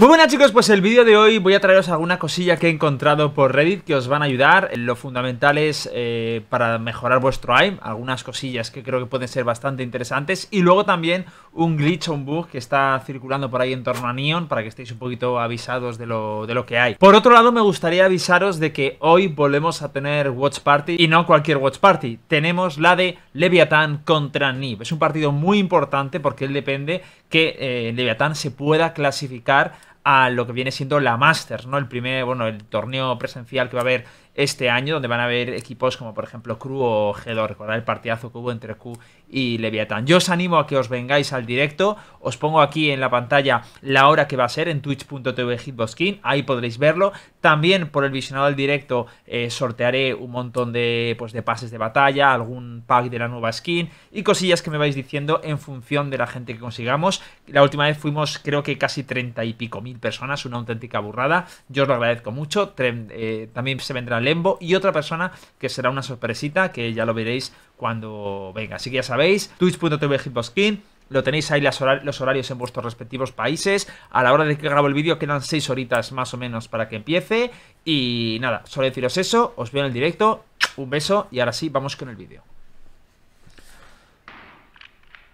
Muy buenas chicos, pues el vídeo de hoy voy a traeros alguna cosilla que he encontrado por Reddit que os van a ayudar. Lo fundamental es eh, para mejorar vuestro AIM, algunas cosillas que creo que pueden ser bastante interesantes. Y luego también un glitch o un bug que está circulando por ahí en torno a Neon para que estéis un poquito avisados de lo, que hay. Por otro lado, me gustaría avisaros de que hoy volvemos a tener Watch Party y no cualquier Watch Party. Tenemos la de Leviathan contra Nib. Es un partido muy importante porque él depende que eh, Leviathan se pueda clasificar a lo que viene siendo la Masters, ¿no? El primer, bueno, el torneo presencial que va a haber este año, donde van a haber equipos como por ejemplo Cru o G2. Recordad el partidazo que hubo entre Q y Leviathan. Yo os animo a que os vengáis al directo. Os pongo aquí en la pantalla la hora que va a ser en twitch.tv hitboxkin. Ahí podréis verlo. También por el visionado del directo eh, sortearé un montón de, pues, de pases de batalla, algún pack de la nueva skin y cosillas que me vais diciendo en función de la gente que consigamos. La última vez fuimos creo que casi treinta y pico mil personas, una auténtica burrada. Yo os lo agradezco mucho. Eh, también se vendrá Lembo y otra persona que será una sorpresita que ya lo veréis cuando venga. Así que ya sabéis, twitch.tv Hiposkin, lo tenéis ahí los horarios en vuestros respectivos países. A la hora de que grabo el vídeo quedan 6 horitas más o menos para que empiece. Y nada, solo deciros eso, os veo en el directo, un beso y ahora sí, vamos con el vídeo.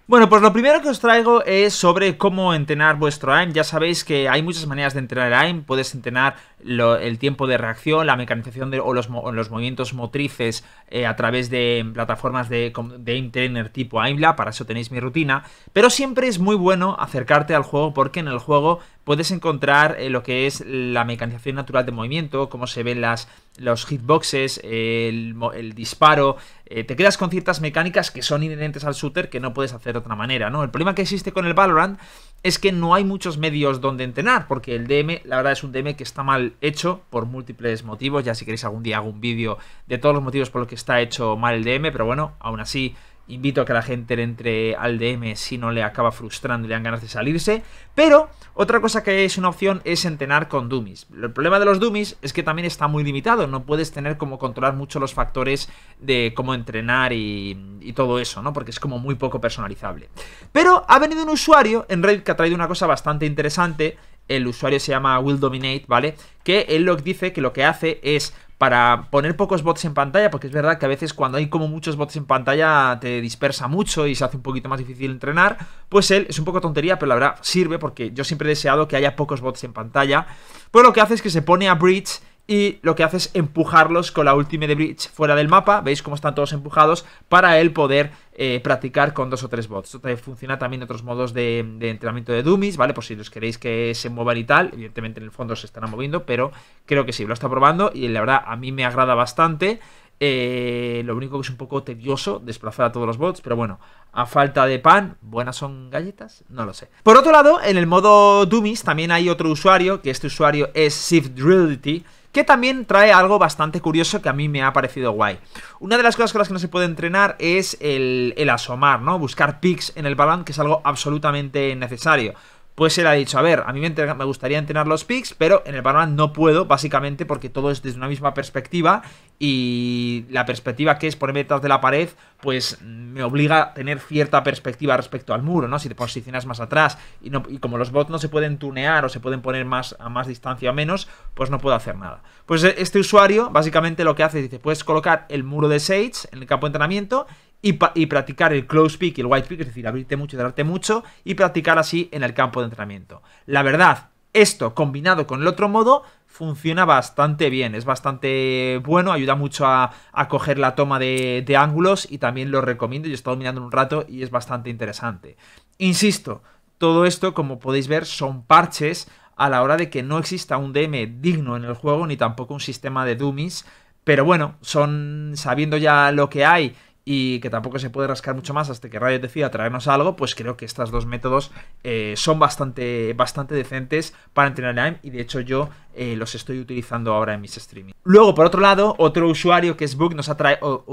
Bueno, pues lo primero que os traigo es sobre cómo entrenar vuestro AIM. Ya sabéis que hay muchas maneras de entrenar el AIM. Puedes entrenar el tiempo de reacción, la mecanización de, o, los, movimientos motrices eh, a través de plataformas de, de AIM Trainer tipo AIMLA. Para eso tenéis mi rutina. Pero siempre es muy bueno acercarte al juego porque en el juego puedes encontrar eh, lo que es la mecanización natural de movimiento, cómo se ven las, los hitboxes, el, disparo. Eh, te quedas con ciertas mecánicas que son inherentes al shooter que no puedes hacer de otra manera, ¿no? El problema que existe con el Valorant es que no hay muchos medios donde entrenar, porque el DM, la verdad, es un DM que está mal hecho por múltiples motivos. Ya si queréis algún día hago un vídeo de todos los motivos por los que está hecho mal el DM, pero bueno, aún así Invito a que la gente le entre al DM si no le acaba frustrando y le dan ganas de salirse. Pero otra cosa que es una opción es entrenar con dummies. El problema de los dummies es que también está muy limitado. No puedes tener como controlar mucho los factores de cómo entrenar y, todo eso, ¿no? Porque es como muy poco personalizable. Pero ha venido un usuario en Reddit que ha traído una cosa bastante interesante. El usuario se llama Will Dominate, ¿vale? Que él lo dice que lo que hace es para poner pocos bots en pantalla, porque es verdad que a veces cuando hay como muchos bots en pantalla te dispersa mucho y se hace un poquito más difícil entrenar, pues él es un poco tontería, pero la verdad sirve porque yo siempre he deseado que haya pocos bots en pantalla. Pues lo que hace es que se pone a Bridge y lo que hace es empujarlos con la de Bridge fuera del mapa, veis cómo están todos empujados, para él poder eh, practicar con dos o tres bots. Esto funciona también otros modos de, entrenamiento de dummies, ¿vale? Por si los queréis que se muevan y tal, evidentemente en el fondo se estarán moviendo, pero creo que sí, lo está probando y la verdad a mí me agrada bastante. Eh, lo único que es un poco tedioso desplazar a todos los bots, pero bueno, a falta de pan, buenas son galletas, no lo sé. Por otro lado, en el modo Dummies también hay otro usuario, que este usuario es Shift drillity que también trae algo bastante curioso que a mí me ha parecido guay. Una de las cosas con las que no se puede entrenar es el, asomar, ¿no? Buscar picks en el balón, que es algo absolutamente necesario pues él ha dicho, a ver, a mí me, gustaría entrenar los picks, pero en el panorama no puedo, básicamente porque todo es desde una misma perspectiva y la perspectiva que es ponerme detrás de la pared, pues me obliga a tener cierta perspectiva respecto al muro, ¿no? Si te posicionas más atrás y, como los bots no se pueden tunear o se pueden poner más a más distancia o menos, pues no puedo hacer nada. Pues eh, este usuario básicamente lo que hace es, dice, puedes colocar el muro de Sage en el campo de entrenamiento y, practicar el close pick y el wide pick, es decir, abrirte mucho darte mucho, y practicar así en el campo de entrenamiento. La verdad, esto combinado con el otro modo funciona bastante bien, es bastante bueno, ayuda mucho a, coger la toma de, de, ángulos y también lo recomiendo, yo he estado mirando un rato y es bastante interesante. Insisto, todo esto, como podéis ver, son parches a la hora de que no exista un DM digno en el juego ni tampoco un sistema de dummies, pero bueno, son sabiendo ya lo que hay y que tampoco se puede rascar mucho más hasta que Riot decida traernos algo, pues creo que estos dos métodos eh, son bastante, bastante decentes para entrenar AIM y de hecho yo eh, los estoy utilizando ahora en mis streaming. Luego, por otro lado, otro usuario que es Book nos ha, traído,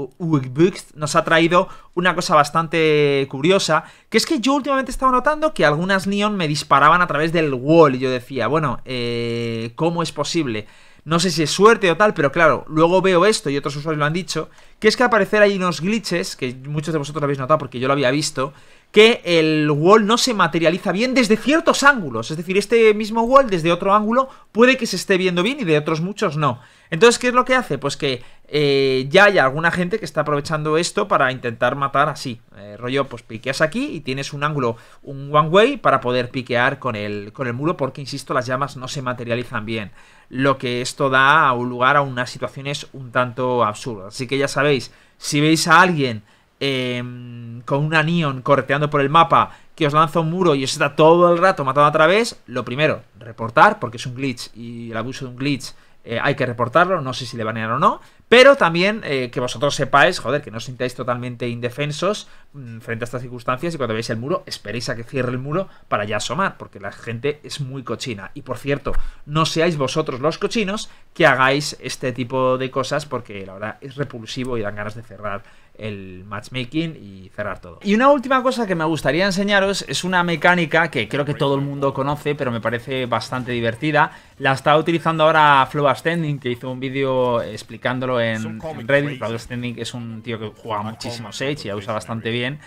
nos ha traído una cosa bastante curiosa, que es que yo últimamente estaba notando que algunas Neon me disparaban a través del wall y yo decía, bueno, eh, ¿cómo es posible? No sé si es suerte o tal, pero claro, luego veo esto y otros usuarios lo han dicho, que es que aparecer ahí unos glitches, que muchos de vosotros habéis notado porque yo lo había visto, que el wall no se materializa bien desde ciertos ángulos. Es decir, este mismo wall desde otro ángulo puede que se esté viendo bien y de otros muchos no. Entonces, ¿qué es lo que hace? Pues que eh, ya hay alguna gente que está aprovechando esto para intentar matar así. Eh, rollo, pues piqueas aquí y tienes un ángulo, un one way para poder piquear con el, con el muro porque, insisto, las llamas no se materializan bien. Lo que esto da a un lugar a unas situaciones un tanto absurdas. Así que ya sabéis, si veis a alguien Em, con una Neon correteando por el mapa que os lanza un muro y os está todo el rato matando a través, lo primero, reportar, porque es un glitch y el abuso de un glitch eh, hay que reportarlo, no sé si le banean o no, pero también eh, que vosotros sepáis, joder, que no os sintáis totalmente indefensos mm, frente a estas circunstancias y cuando veáis el muro, esperéis a que cierre el muro para ya asomar, porque la gente es muy cochina. Y por cierto, no seáis vosotros los cochinos que hagáis este tipo de cosas, porque la verdad es repulsivo y dan ganas de cerrar el matchmaking y cerrar todo. Y una última cosa que me gustaría enseñaros es una mecánica que creo que todo el mundo conoce, pero me parece bastante divertida. La está utilizando ahora Flow Standing, que hizo un vídeo explicándolo en, Reddit. Flow Standing es un tío que juega muchísimo Sage y la usa bastante bien.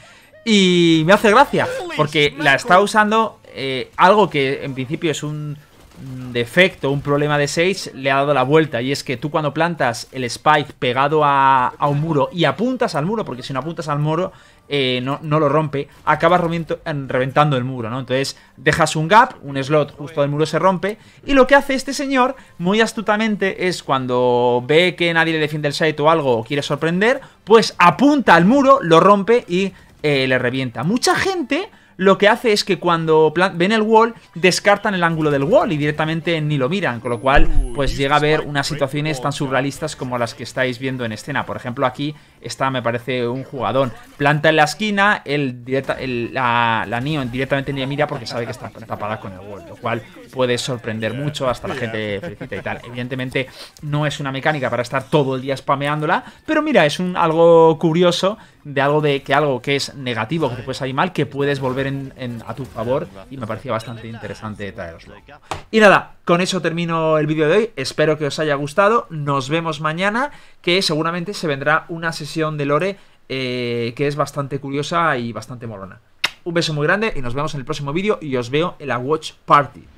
Y me hace gracia, porque la está usando eh, algo que en principio es un defecto, un problema de Sage le ha dado la vuelta. Y es que tú cuando plantas el spike pegado a, un muro y apuntas al muro, porque si no apuntas al muro eh, no, lo rompe, acabas reventando el muro, ¿no? Entonces dejas un gap, un slot justo del muro se rompe. Y lo que hace este señor, muy astutamente, es cuando ve que nadie le defiende el site o algo o quiere sorprender, pues apunta al muro, lo rompe y eh, le revienta. Mucha gente lo que hace es que cuando ven el wall, descartan el ángulo del wall y directamente ni lo miran, con lo cual pues llega a ver unas situaciones tan surrealistas como las que estáis viendo en escena. Por ejemplo, aquí está, me parece, un jugadón. Planta en la esquina, el, el la, la Neon directamente ni mira porque sabe que está tapada con el wall, lo cual Puede sorprender mucho, hasta la gente felicita y tal. Evidentemente no es una mecánica para estar todo el día spameándola, pero mira, es un algo curioso de algo de que algo que es negativo, que te puede salir mal, que puedes volver a tu favor y me parecía bastante interesante traeroslo. Y nada, con eso termino el vídeo de hoy, espero que os haya gustado, nos vemos mañana, que seguramente se vendrá una sesión de lore eh, que es bastante curiosa y bastante morona Un beso muy grande y nos vemos en el próximo vídeo y os veo en la Watch Party.